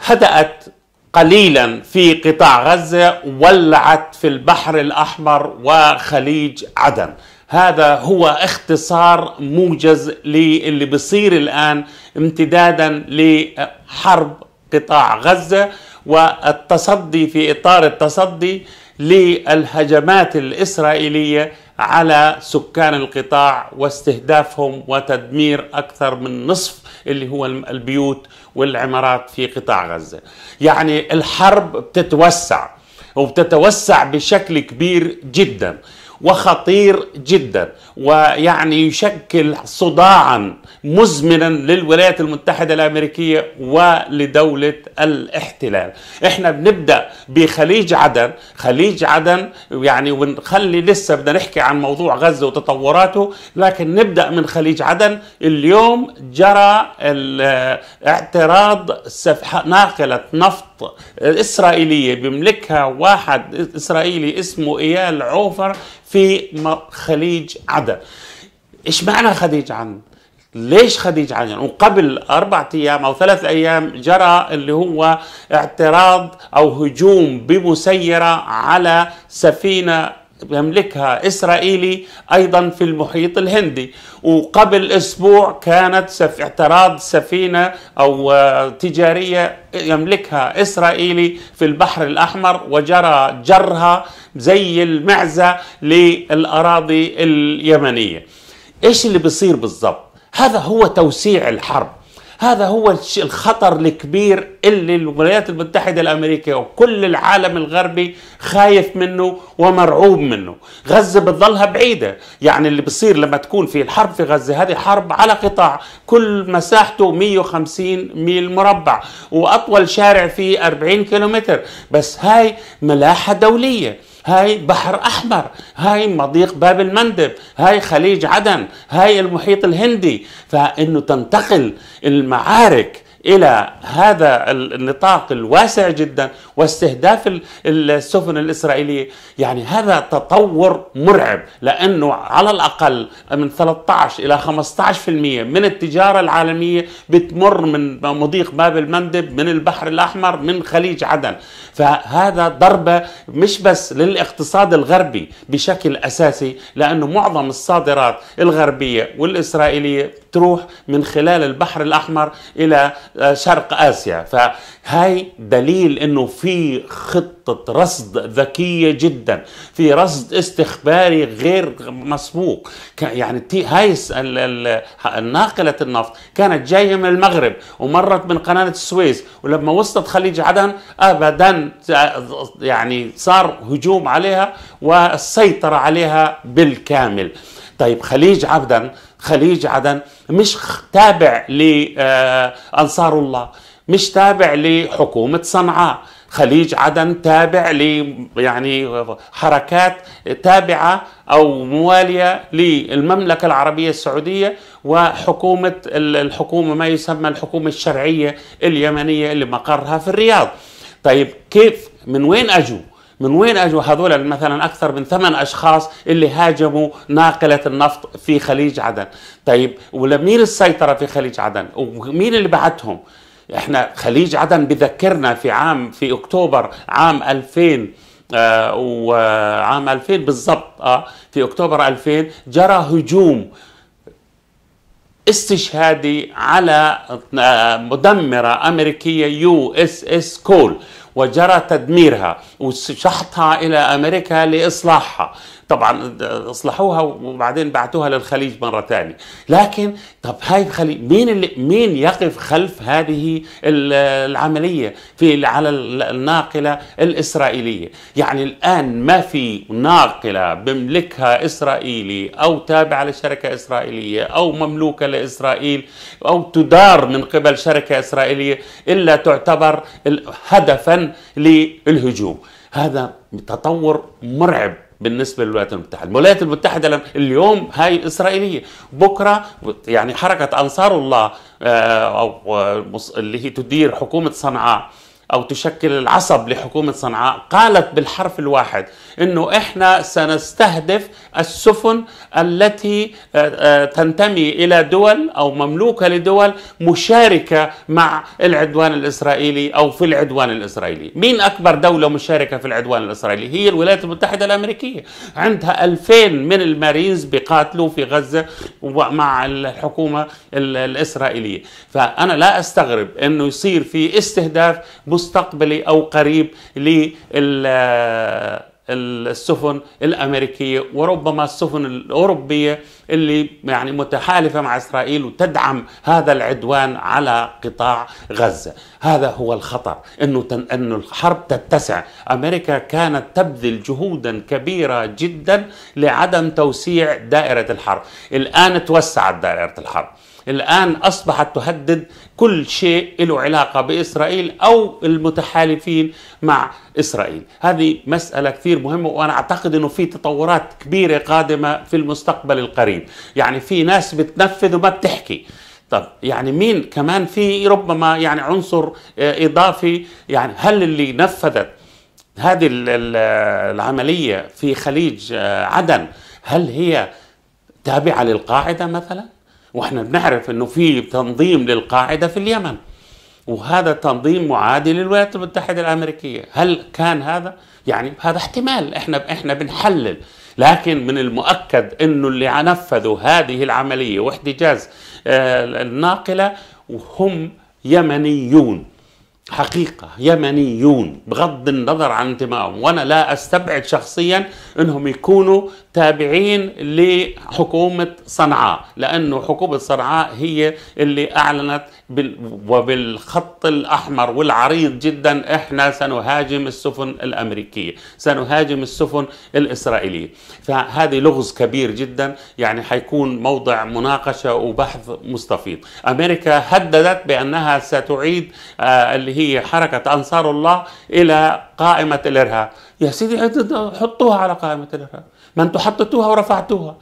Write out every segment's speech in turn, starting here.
هدأت قليلا في قطاع غزة ولعت في البحر الأحمر وخليج عدن هذا هو اختصار موجز للي بصير الآن امتدادا لحرب قطاع غزة والتصدي في إطار التصدي للهجمات الإسرائيلية على سكان القطاع واستهدافهم وتدمير أكثر من نصف اللي هو البيوت والعمارات في قطاع غزة يعني الحرب بتتوسع وبتتوسع بشكل كبير جداً وخطير جدا ويعني يشكل صداعا مزمنا للولايات المتحدة الأمريكية ولدولة الاحتلال احنا بنبدأ بخليج عدن خليج عدن يعني ونخلي لسه بدنا نحكي عن موضوع غزة وتطوراته لكن نبدأ من خليج عدن اليوم جرى اعتراض ناقلة نفط إسرائيلية بيملكها واحد إسرائيلي اسمه إيال عوفر في خليج عدن ايش معنى خليج عدن ليش خديج يعني وقبل أربعة أيام أو ثلاث أيام جرى اللي هو اعتراض أو هجوم بمسيرة على سفينة يملكها إسرائيلي أيضا في المحيط الهندي وقبل أسبوع كانت سف... اعتراض سفينة أو آه، تجارية يملكها إسرائيلي في البحر الأحمر وجرى جرها زي المعزة للأراضي اليمنية إيش اللي بيصير بالضبط؟ هذا هو توسيع الحرب هذا هو الخطر الكبير اللي الولايات المتحدة الأمريكية وكل العالم الغربي خايف منه ومرعوب منه غزة بتظلها بعيدة يعني اللي بصير لما تكون في الحرب في غزة هذه حرب على قطاع كل مساحته 150 ميل مربع وأطول شارع فيه 40 كيلومتر بس هاي ملاحة دولية هاي بحر أحمر هاي مضيق باب المندب هاي خليج عدن هاي المحيط الهندي فإنه تنتقل المعارك الى هذا النطاق الواسع جدا واستهداف السفن الاسرائيليه يعني هذا تطور مرعب لانه على الاقل من 13 الى 15% من التجاره العالميه بتمر من مضيق باب المندب من البحر الاحمر من خليج عدن فهذا ضربه مش بس للاقتصاد الغربي بشكل اساسي لانه معظم الصادرات الغربيه والاسرائيليه تروح من خلال البحر الأحمر إلى آه، شرق آسيا فهي دليل أنه في خطة رصد ذكية جدا في رصد استخباري غير مسبوق يعني هاي الناقلة النفط كانت جاية من المغرب ومرت من قناة السويس ولما وصلت خليج عدن أبدا آه، يعني صار هجوم عليها والسيطرة عليها بالكامل طيب خليج عدن خليج عدن مش تابع لأنصار آه، الله مش تابع لحكومة صنعاء خليج عدن تابع ل يعني حركات تابعه او مواليه للمملكه العربيه السعوديه وحكومه الحكومه ما يسمى الحكومه الشرعيه اليمنيه اللي مقرها في الرياض. طيب كيف من وين اجوا؟ من وين اجوا هذول مثلا اكثر من ثمان اشخاص اللي هاجموا ناقله النفط في خليج عدن طيب ولمين السيطره في خليج عدن ومين اللي بعتهم احنا خليج عدن بذكرنا في عام في اكتوبر عام 2000 آه وعام آه، 2000 بالضبط آه في اكتوبر 2000 جرى هجوم استشهادي على آه، مدمره امريكيه يو اس اس كول وجرى تدميرها وشحطها إلى أمريكا لإصلاحها طبعا اصلحوها وبعدين بعتوها للخليج مره ثانيه لكن طب هاي الخليج مين اللي مين يقف خلف هذه العمليه في على الناقله الاسرائيليه يعني الان ما في ناقله بملكها اسرائيلي او تابعه لشركه اسرائيليه او مملوكه لاسرائيل او تدار من قبل شركه اسرائيليه الا تعتبر هدفا للهجوم هذا تطور مرعب بالنسبه للولايات المتحده، الولايات المتحده اليوم هاي اسرائيليه، بكره يعني حركه انصار الله آه، او آه، اللي هي تدير حكومه صنعاء او تشكل العصب لحكومه صنعاء قالت بالحرف الواحد انه احنا سنستهدف السفن التي آه، آه، تنتمي الى دول او مملوكه لدول مشاركه مع العدوان الاسرائيلي او في العدوان الاسرائيلي. مين اكبر دوله مشاركه في العدوان الاسرائيلي؟ هي الولايات المتحده الامريكيه، عندها 2000 من المارينز بيقاتلوا في غزه مع الحكومه الاسرائيليه، فانا لا استغرب انه يصير في استهداف مستقبلي او قريب لل آه، السفن الامريكيه وربما السفن الاوروبيه اللي يعني متحالفه مع اسرائيل وتدعم هذا العدوان على قطاع غزه، هذا هو الخطر انه تن... انه الحرب تتسع، امريكا كانت تبذل جهودا كبيره جدا لعدم توسيع دائره الحرب، الان توسعت دائره الحرب. الآن أصبحت تهدد كل شيء له علاقة بإسرائيل أو المتحالفين مع إسرائيل هذه مسألة كثير مهمة وأنا أعتقد أنه في تطورات كبيرة قادمة في المستقبل القريب يعني في ناس بتنفذ وما بتحكي طب يعني مين كمان في ربما يعني عنصر آه، إضافي يعني هل اللي نفذت هذه العملية في خليج آه، عدن هل هي تابعة للقاعدة مثلا؟ واحنا بنعرف انه في تنظيم للقاعده في اليمن وهذا التنظيم معادي للولايات المتحده الامريكيه هل كان هذا يعني هذا احتمال احنا احنا بنحلل لكن من المؤكد انه اللي نفذوا هذه العمليه واحتجاز آه، الناقله وهم يمنيون حقيقة يمنيون بغض النظر عن انتمائهم وأنا لا أستبعد شخصيا أنهم يكونوا تابعين لحكومة صنعاء لأن حكومة صنعاء هي اللي أعلنت وبالخط الأحمر والعريض جدا إحنا سنهاجم السفن الأمريكية سنهاجم السفن الإسرائيلية فهذه لغز كبير جدا يعني حيكون موضع مناقشة وبحث مستفيض أمريكا هددت بأنها ستعيد آه اللي هي حركة أنصار الله إلى قائمة الإرهاب يا سيدي حطوها على قائمة الإرهاب ما أنتم حطيتوها ورفعتوها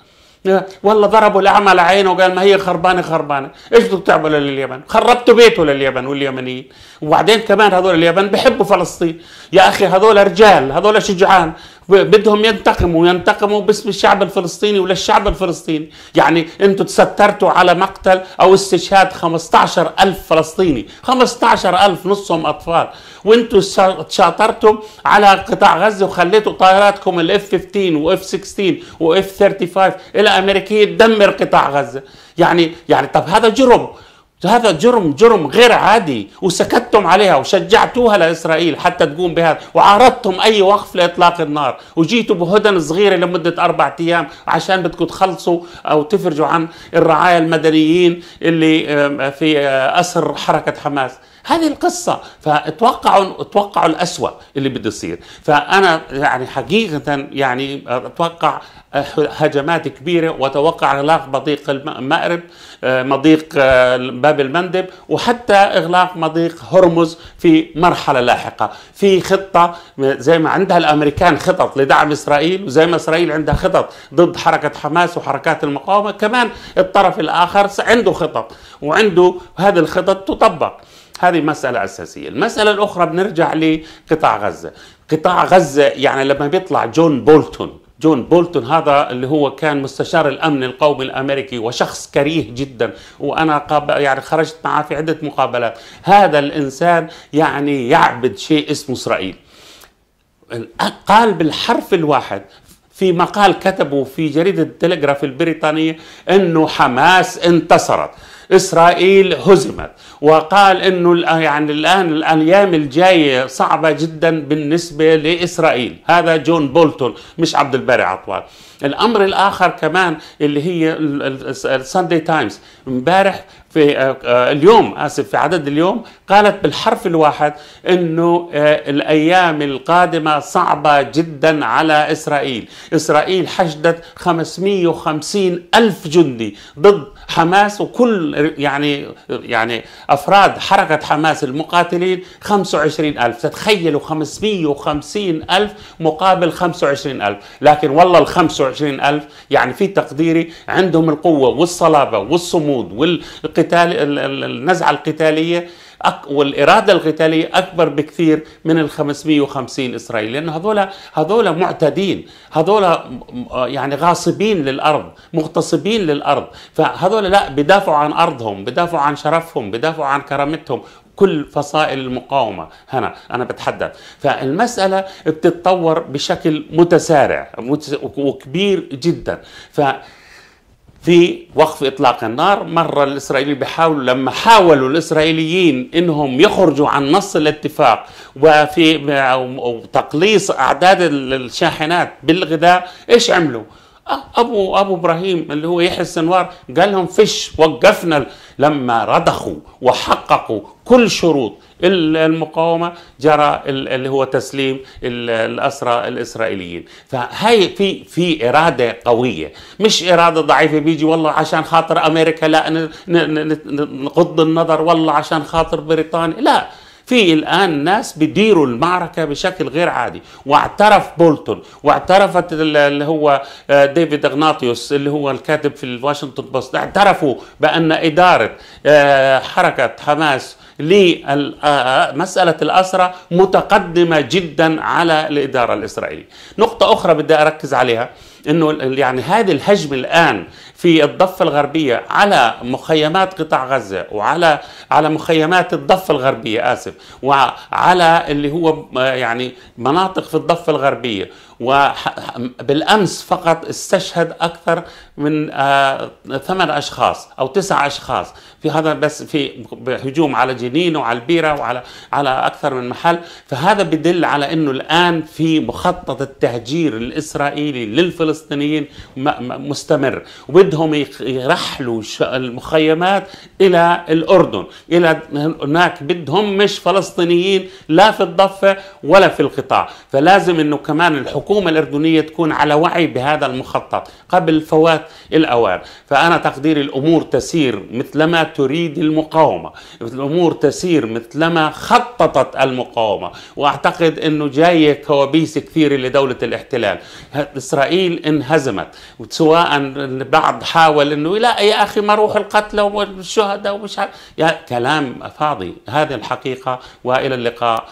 اه، والله ضربوا الأعمى على عينه وقال ما هي خربانة خربانة إيش بدك تعملوا لليمن خربتوا بيته لليمن واليمنيين وبعدين كمان هذول اليمن بحبوا فلسطين يا أخي هذول رجال هذول شجعان بدهم ينتقموا ينتقموا باسم الشعب الفلسطيني وللشعب الفلسطيني يعني انتم تسترتوا على مقتل او استشهاد 15 ألف فلسطيني 15 ألف نصهم أطفال وانتم تشاطرتم على قطاع غزة وخليتوا طائراتكم الاف 15 واف 16 واف 35 الى امريكية تدمر قطاع غزة يعني يعني طب هذا جرم هذا جرم جرم غير عادي وسكتتم عليها وشجعتوها لإسرائيل حتى تقوم بهذا وعارضتم أي وقف لإطلاق النار وجيتوا بهدن صغيرة لمدة أربعة أيام عشان بدكم تخلصوا أو تفرجوا عن الرعايا المدنيين اللي في آه، أسر حركة حماس هذه القصة فاتوقعوا اتوقعوا الأسوأ اللي بده يصير فأنا يعني حقيقة يعني أتوقع هجمات كبيرة وأتوقع إغلاق مضيق المأرب آه، مضيق آه، باب المندب وحتى إغلاق مضيق هرمز في مرحلة لاحقة في خطة زي ما عندها الأمريكان خطط لدعم إسرائيل وزي ما إسرائيل عندها خطط ضد حركة حماس وحركات المقاومة كمان الطرف الآخر عنده خطط وعنده هذه الخطط تطبق هذه مسألة أساسية المسألة الأخرى بنرجع لقطاع غزة قطاع غزة يعني لما بيطلع جون بولتون جون بولتون هذا اللي هو كان مستشار الامن القومي الامريكي وشخص كريه جدا وانا يعني خرجت معه في عده مقابلات هذا الانسان يعني يعبد شيء اسمه اسرائيل قال بالحرف الواحد في مقال كتبه في جريده التلغراف البريطانيه انه حماس انتصرت اسرائيل هزمت وقال انه يعني الان الايام الجايه صعبه جدا بالنسبه لاسرائيل هذا جون بولتون مش عبد الباري عطوان الامر الاخر كمان اللي هي الساندي تايمز امبارح في آه، آه، اليوم اسف في عدد اليوم قالت بالحرف الواحد انه آه، الايام القادمه صعبه جدا على اسرائيل، اسرائيل حشدت 550 الف جندي ضد حماس وكل يعني يعني افراد حركه حماس المقاتلين 25 الف، تتخيلوا 550 الف مقابل 25 الف، لكن والله ال 25 ألف يعني في تقديري عندهم القوه والصلابه والصمود والقتال النزعه القتاليه والإرادة القتالية أكبر بكثير من ال 550 إسرائيلي لأن هذول هذول معتدين هذول آه، يعني غاصبين للأرض مغتصبين للأرض فهذول لا بدافعوا عن أرضهم بدافعوا عن شرفهم بدافعوا عن كرامتهم كل فصائل المقاومة هنا أنا بتحدث فالمسألة بتتطور بشكل متسارع وكبير جدا ف في وقف اطلاق النار مره الاسرائيليين بيحاولوا لما حاولوا الاسرائيليين انهم يخرجوا عن نص الاتفاق وفي تقليص اعداد الشاحنات بالغذاء ايش عملوا ابو ابو ابراهيم اللي هو يحيى السنوار قال لهم فش وقفنا لما رضخوا وحققوا كل شروط المقاومه جرى اللي هو تسليم الاسرى الاسرائيليين فهي في في اراده قويه مش اراده ضعيفه بيجي والله عشان خاطر امريكا لا نغض النظر والله عشان خاطر بريطانيا لا في الان ناس بيديروا المعركه بشكل غير عادي واعترف بولتون واعترفت اللي هو آه، ديفيد اغناطيوس اللي هو الكاتب في الواشنطن بوست اعترفوا بان اداره آه، حركه حماس لمسألة الأسرة متقدمة جدا على الإدارة الإسرائيلية نقطة أخرى بدي أركز عليها انه يعني هذه الهجم الان في الضفه الغربيه على مخيمات قطاع غزه وعلى على مخيمات الضفه الغربيه اسف وعلى اللي هو آه، يعني مناطق في الضفه الغربيه وبالامس فقط استشهد اكثر من آه، ثمان اشخاص او تسع اشخاص في هذا بس في هجوم على جنين وعلى البيره وعلى على اكثر من محل فهذا بدل على انه الان في مخطط التهجير الاسرائيلي للفلسطينيين مستمر وبدهم يرحلوا المخيمات الى الاردن الى هناك بدهم مش فلسطينيين لا في الضفه ولا في القطاع فلازم انه كمان الحكومه الحكومة الأردنية تكون على وعي بهذا المخطط قبل فوات الأوان فأنا تقديري الأمور تسير مثلما تريد المقاومة الأمور تسير مثلما خططت المقاومة وأعتقد أنه جاية كوابيس كثيرة لدولة الاحتلال إسرائيل انهزمت سواء البعض حاول أنه لا يا أخي ما روح القتلى والشهداء ومش عارف كلام فاضي هذه الحقيقة وإلى اللقاء